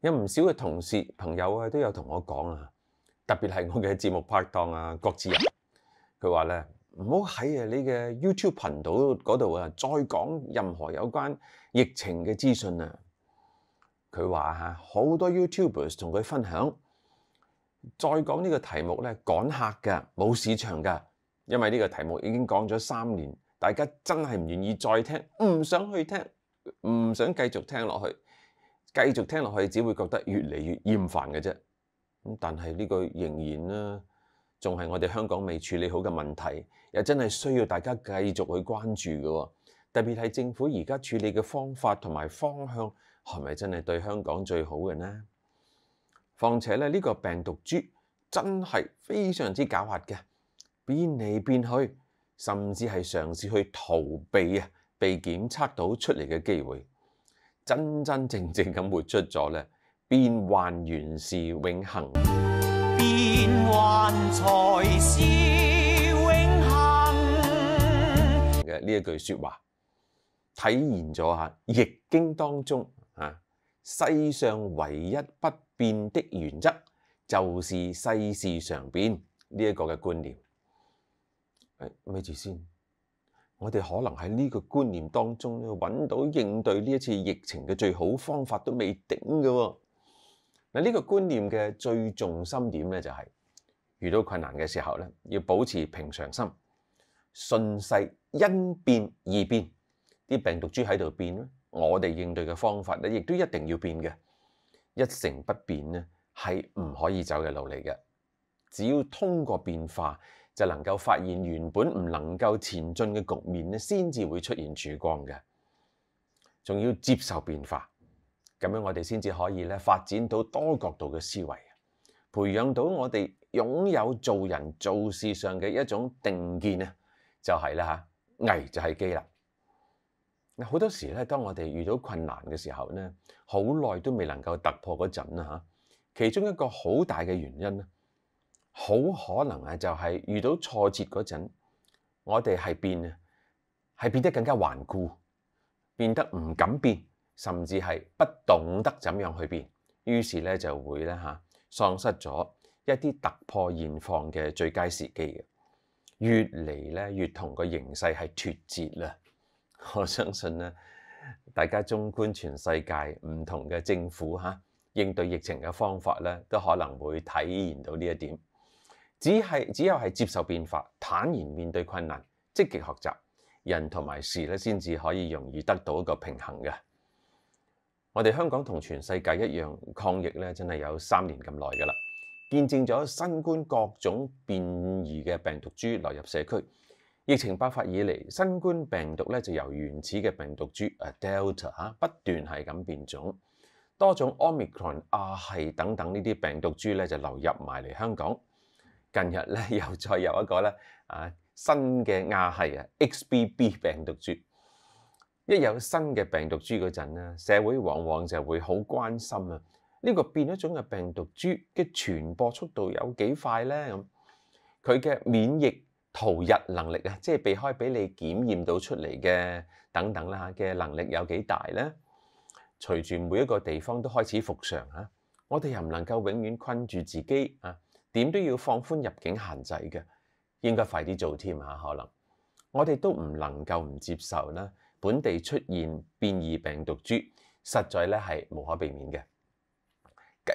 有唔少嘅同事朋友啊，都有同我講啊，特別係我嘅節目拍檔啊，郭志仁，佢話咧唔好喺啊你嘅 YouTube 頻道嗰度啊，再講任何有關疫情嘅資訊啊。佢話吓好多 YouTubers 同佢分享，再講呢個題目咧趕客噶，冇市場噶，因為呢個題目已經講咗三年，大家真係唔願意再聽，唔想去聽，唔想繼續聽落去。繼續聽落去，只會覺得越嚟越厭煩嘅啫。咁但係呢個仍然咧，仲係我哋香港未處理好嘅問題，又真係需要大家繼續去關注嘅。特別係政府而家處理嘅方法同埋方向，係咪真係對香港最好嘅呢？況且咧，呢個病毒株真係非常之狡猾嘅，變嚟變去，甚至係嘗試去逃避啊被檢測到出嚟嘅機會。真真正正咁活出咗咧，变幻原是永恒嘅呢一句说话，体现咗吓《易经》当中吓世上唯一不变的原则，就是世事常变呢一个嘅观念。诶，咪住先。我哋可能喺呢個觀念當中揾到應對呢一次疫情嘅最好方法都未定嘅喎。嗱，呢個觀念嘅最重心點咧就係遇到困難嘅時候咧，要保持平常心，順勢因變而變。啲病毒株喺度變，我哋應對嘅方法咧，亦都一定要變嘅。一成不變咧，係唔可以走嘅路嚟嘅。只要通過變化，就能夠發現原本唔能夠前進嘅局面咧，先至會出現曙光嘅。仲要接受變化，咁樣我哋先至可以咧發展到多角度嘅思維，培養到我哋擁有做人做事上嘅一種定見啊，就係啦嚇，危就係機啦。好多時咧，當我哋遇到困難嘅時候咧，好耐都未能夠突破嗰陣啦嚇，其中一個好大嘅原因咧。好可能啊，就係遇到挫折嗰陣，我哋係變啊，系变得更加頑固，變得唔敢變，甚至係不懂得怎樣去變。於是咧就會咧嚇喪失咗一啲突破現況嘅最佳時機嘅，越嚟咧越同個形勢係脱節啦。我相信咧，大家纵觀全世界唔同嘅政府嚇應對疫情嘅方法咧，都可能會體現到呢一點。只係只有係接受變化，坦然面對困難，積極學習，人同埋事咧，先至可以容易得到一個平衡嘅。我哋香港同全世界一樣抗疫咧，真係有三年咁耐噶啦，見證咗新冠各種變異嘅病毒株流入社區。疫情爆發以嚟，新冠病毒咧就由原始嘅病毒株 Delta 不斷係咁變種，多種 Omicron 亞系等等呢啲病毒株咧就流入埋嚟香港。近日咧又再有一個咧啊新嘅亞系啊 XBB 病毒株，一有新嘅病毒株嗰陣咧，社會往往就會好關心啊！呢個變咗種嘅病毒株嘅傳播速度有幾快咧？咁佢嘅免疫逃逸能力啊，即係避開俾你檢驗到出嚟嘅等等啦嘅能力有幾大咧？隨住每一個地方都開始復常啊，我哋又唔能夠永遠困住自己啊！點都要放寬入境限制嘅，應該快啲做添嚇。可能我哋都唔能夠唔接受啦。本地出現變異病毒株，實在咧係無可避免嘅。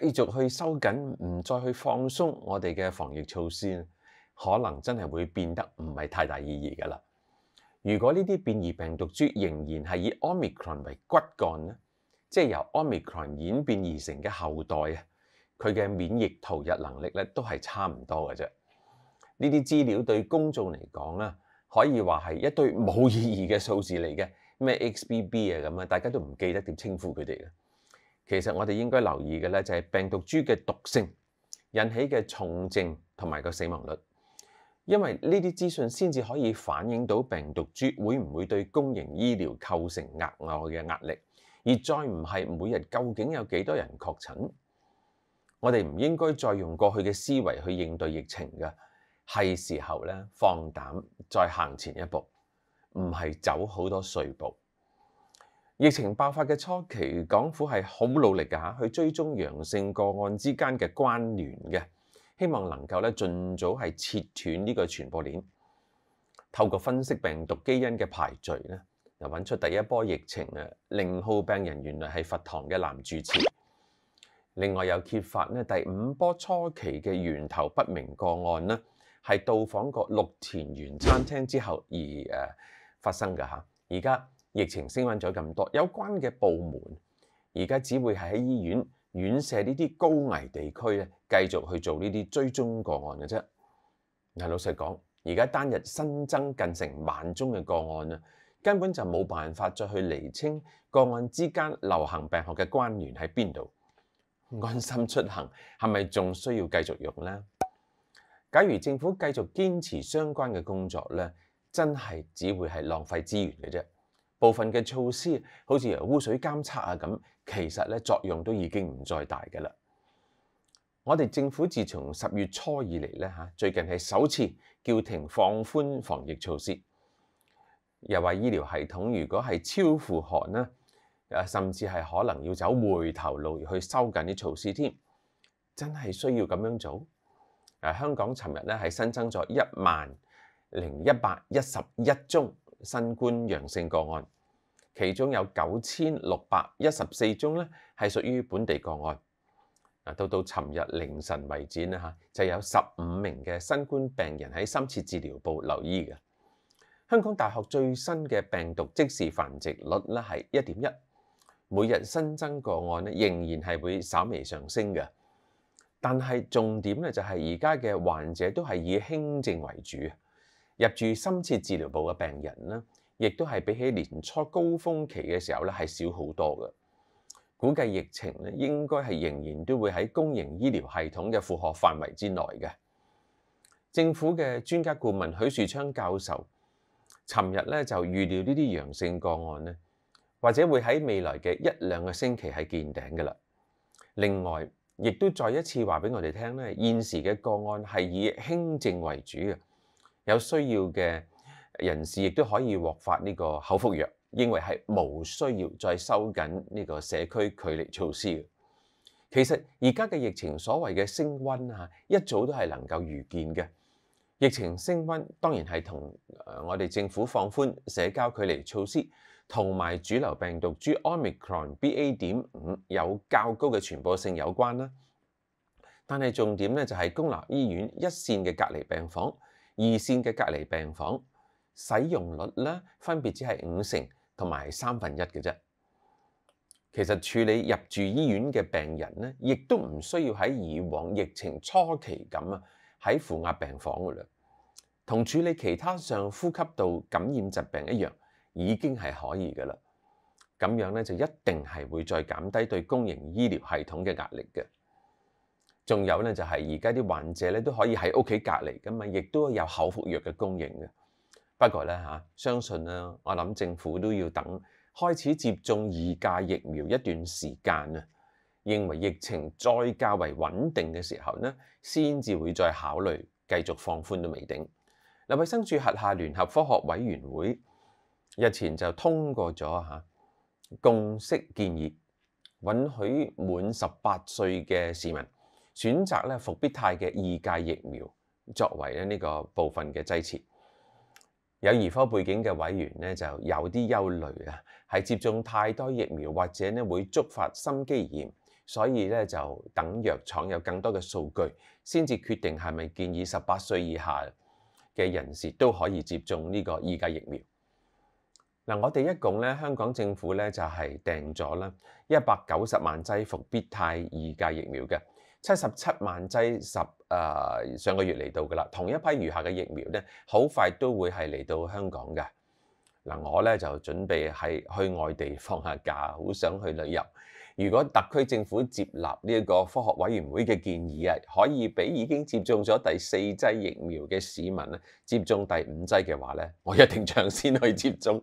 繼續去收緊，唔再去放鬆我哋嘅防疫措施，可能真係會變得唔係太大意義噶啦。如果呢啲變異病毒株仍然係以 Omicron 為骨幹咧，即係由 Omicron 演變而成嘅後代啊。佢嘅免疫逃逸能力咧都係差唔多嘅啫。呢啲資料對公眾嚟講咧，可以話係一堆冇意義嘅數字嚟嘅，咩 XBB 啊咁啊，大家都唔記得點稱呼佢哋嘅。其實我哋應該留意嘅咧，就係病毒株嘅毒性引起嘅重症同埋個死亡率，因為呢啲資訊先至可以反映到病毒株會唔會對公營醫療構成額外嘅壓力，而再唔係每日究竟有幾多人確診。我哋唔應該再用過去嘅思維去應對疫情嘅，係時候咧放膽再行前一步，唔係走好多碎步。疫情爆發嘅初期，港府係好努力嘅去追蹤陽性個案之間嘅關聯嘅，希望能夠咧盡早係切斷呢個傳播鏈。透過分析病毒基因嘅排序咧，揾出第一波疫情嘅零号病人原來係佛堂嘅男住持。另外又揭發咧，第五波初期嘅源頭不明個案咧，係到訪過綠田園餐廳之後而誒發生嘅嚇。而家疫情升温咗咁多，有關嘅部門而家只會係喺醫院、院舍呢啲高危地區咧，繼續去做呢啲追蹤個案嘅啫。嗱，老實講，而家單日新增近成萬宗嘅個案啊，根本就冇辦法再去釐清個案之間流行病學嘅關聯喺邊度。安心出行係咪仲需要繼續用呢？假如政府繼續堅持相關嘅工作咧，真係只會係浪費資源嘅啫。部分嘅措施，好似污水監測啊咁，其實咧作用都已經唔再大嘅啦。我哋政府自從十月初以嚟咧吓，最近係首次叫停放寬防疫措施，又話醫療系統如果係超负荷呢？誒甚至係可能要走回頭路去收緊啲措施添，真係需要咁樣做。誒香港尋日咧係新增咗一萬零一百一十一宗新冠陽性個案，其中有九千六百一十四宗咧係屬於本地個案。到到尋日凌晨為止啦嚇，就有十五名嘅新冠病人喺深切治療部留醫嘅。香港大學最新嘅病毒即時繁殖率咧係一點一。每日新增個案咧，仍然係會稍微上升嘅，但係重點咧就係而家嘅患者都係以輕症為主，入住深切治療部嘅病人咧，亦都係比起年初高峰期嘅時候咧係少好多嘅。估計疫情咧應該係仍然都會喺公營醫療系統嘅負荷範圍之內嘅。政府嘅專家顧問許樹昌教授，尋日咧就預料呢啲陽性個案咧。或者會喺未來嘅一兩個星期係見頂嘅啦。另外，亦都再一次話俾我哋聽咧，現時嘅個案係以輕症為主嘅，有需要嘅人士亦都可以獲發呢個口服藥，認為係無需要再收緊呢個社區距離措施。其實而家嘅疫情所謂嘅升温啊，一早都係能夠預見嘅。疫情升温當然係同我哋政府放寬社交距離措施。同埋主流病毒 G Omicron B A. 點五有較高嘅傳播性有關啦，但係重點咧就係公立醫院一線嘅隔離病房、二線嘅隔離病房使用率咧，分別只係五成同埋三分一嘅啫。其實處理入住醫院嘅病人咧，亦都唔需要喺以往疫情初期咁啊，喺負壓病房噶啦，同處理其他上呼吸道感染疾病一樣。已經係可以嘅啦，咁樣咧就一定係會再減低對公營醫療系統嘅壓力嘅。仲有咧就係而家啲患者咧都可以喺屋企隔離，咁啊亦都有口服藥嘅供應嘅。不過咧嚇，相信咧，我諗政府都要等開始接種二價疫苗一段時間啊，認為疫情再較為穩定嘅時候咧，先至會再考慮繼續放寬都未定。嗱，衞生署核下聯合科學委員會。日前就通過咗嚇共識建議，允許滿十八歲嘅市民選擇咧伏必泰嘅二價疫苗作為咧呢個部分嘅劑次。有兒科背景嘅委員咧就有啲憂慮啊，係接種太多疫苗或者咧會觸發心肌炎，所以咧就等藥廠有更多嘅數據先至決定係咪建議十八歲以下嘅人士都可以接種呢個二價疫苗。嗱，我哋一共咧，香港政府咧就系订咗啦一百九十万剂伏必泰二价疫苗嘅，七十七万剂十诶上个月嚟到噶啦，同一批余下嘅疫苗咧，好快都会系嚟到香港嘅。嗱，我咧就准备系去外地放下假，好想去旅游。如果特区政府接纳呢一个科学委员会嘅建议啊，可以俾已经接种咗第四剂疫苗嘅市民咧接种第五剂嘅话咧，我一定抢先去接种。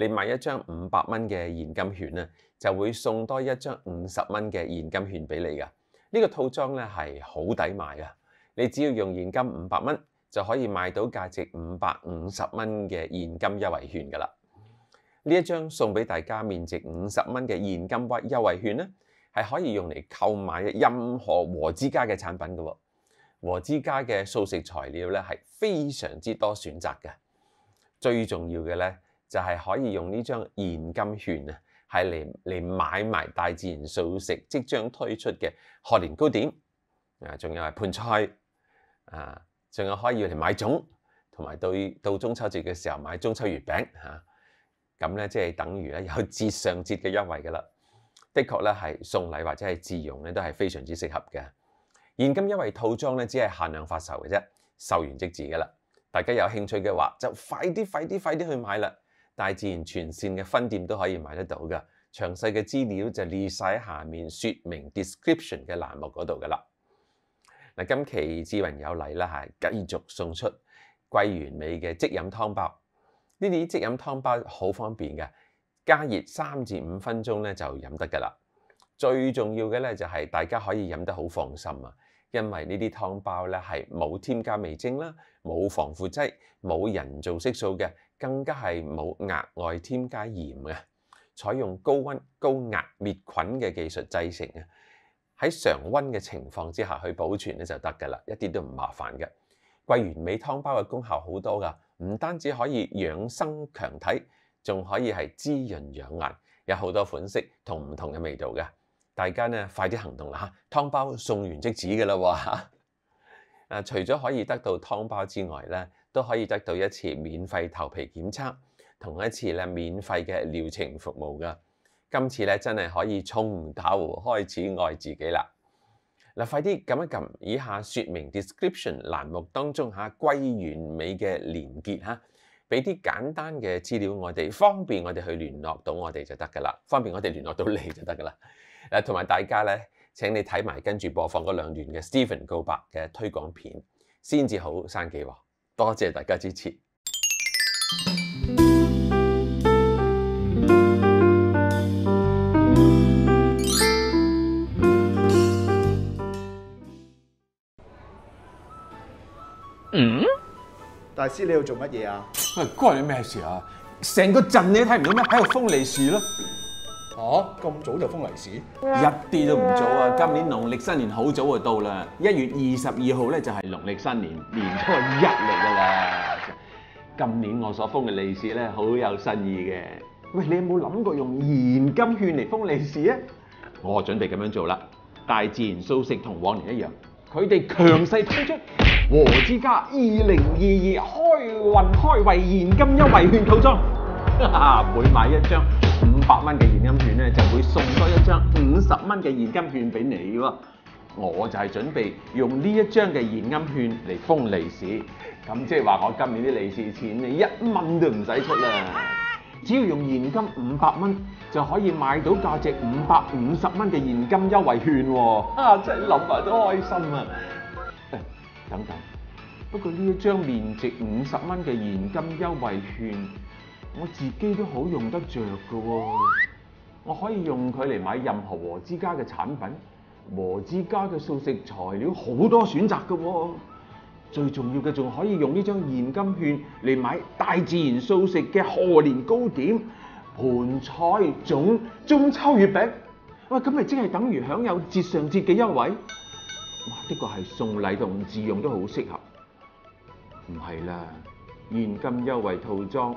你買一張五百蚊嘅現金券咧，就會送多一張五十蚊嘅現金券俾你噶。呢個套裝咧係好抵買噶。你只要用現金五百蚊就可以買到價值五百五十蚊嘅現金優惠券噶啦。呢一張送俾大家面值五十蚊嘅現金屈優惠券咧，係可以用嚟購買任何和之家嘅產品噶。和之家嘅素食材料咧係非常之多選擇嘅，最重要嘅咧。就係可以用呢張現金券啊，係嚟嚟買埋大自然素食即將推出嘅學年糕點啊，仲有係盤菜啊，仲有可以嚟買種，同埋到到中秋節嘅時候買中秋月餅嚇。咁咧即係等於咧有節上節嘅優惠噶啦。的確咧係送禮或者係自用咧都係非常之適合嘅現金優惠套裝咧，只係限量發售嘅啫，售完即止噶啦。大家有興趣嘅話，就快啲快啲快啲去買啦！大自然全线嘅分店都可以买得到噶，详细嘅资料就列晒喺下面说明 description 嘅栏目嗰度噶啦。嗱，今期志云有礼啦吓，继续送出桂圆味嘅即饮汤包。呢啲即饮汤包好方便嘅，加热三至五分钟咧就饮得噶啦。最重要嘅咧就系大家可以饮得好放心啊，因为呢啲汤包咧系冇添加味精啦，冇防腐剂，冇人造色素嘅。更加係冇額外添加鹽嘅，採用高温高壓滅菌嘅技術製成嘅，喺常温嘅情況之下去保存咧就得㗎啦，一啲都唔麻煩嘅。桂圓尾湯包嘅功效好多㗎，唔單止可以養生強體，仲可以係滋潤養顏，有好多款式同唔同嘅味道嘅。大家呢快啲行動啦嚇，湯包送完即止㗎啦喎除咗可以得到湯包之外咧～都可以得到一次免費頭皮檢測，同一次咧免費嘅療程服務噶。今次咧真系可以衝唔開始愛自己啦！嗱，快啲撳一撳以下說明 description 欄目當中嚇歸完美嘅連結哈，俾啲簡單嘅資料我哋，方便我哋去聯絡到我哋就得噶啦，方便我哋聯絡到你就得噶啦。誒，同埋大家咧，請你睇埋跟住播放嗰兩段嘅 Stephen 告白嘅推廣片，先至好生記喎。多谢大家支持。嗯，大师你要做乜嘢啊？喂，关你咩事啊？成个镇你都睇唔到咩？喺度封利是咯。哦，咁早就封利是，一啲都唔早啊！今年農曆新年好早就到啦，一月二十二號咧就係農曆新年，年初日嚟噶啦！今年我所封嘅利是咧，好有新意嘅。喂，你有冇諗過用現金券嚟封利是啊？我準備咁樣做啦。大自然蘇食同往年一樣，佢哋強勢推出和之家二零二二開運開胃現金優惠券套裝，每買一張。百蚊嘅現金券咧，就會送多一張五十蚊嘅現金券俾你喎。我就係準備用呢一張嘅現金券嚟封利是，咁即係話我今年啲利是錢你一蚊都唔使出啦。只要用現金五百蚊就可以買到價值五百五十蚊嘅現金優惠券喎。啊，真係諗埋都開心啊！等等，不過呢一張面值五十蚊嘅現金優惠券。我自己都好用得着噶喎，我可以用佢嚟買任何和之家嘅產品，和之家嘅素食材料好多選擇噶喎，最重要嘅仲可以用呢張現金券嚟買大自然素食嘅贺年糕点、盘菜粽、中秋月饼，喂，咁咪即係等於享有节上节嘅優惠，哇！的确係送禮同自用都好適合，唔係啦，現金優惠套裝。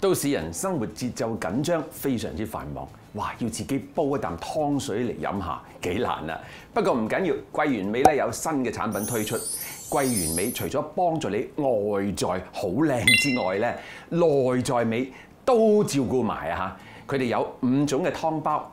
都市人生活節奏緊張，非常之繁忙，哇！要自己煲一啖湯水嚟飲下幾難啊。不過唔緊要，桂圓美咧有新嘅產品推出。桂圓美除咗幫助你外在好靚之外咧，內在美都照顧埋啊！佢哋有五種嘅湯包。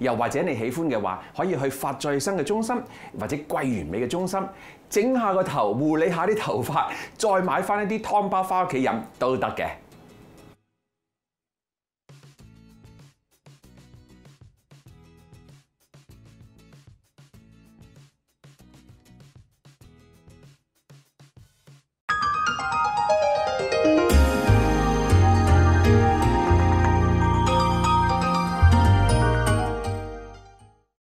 又或者你喜歡嘅話，可以去發再生嘅中心，或者桂完美嘅中心，整下個頭，護理下啲頭髮，再買翻一啲湯包翻屋企飲都得嘅。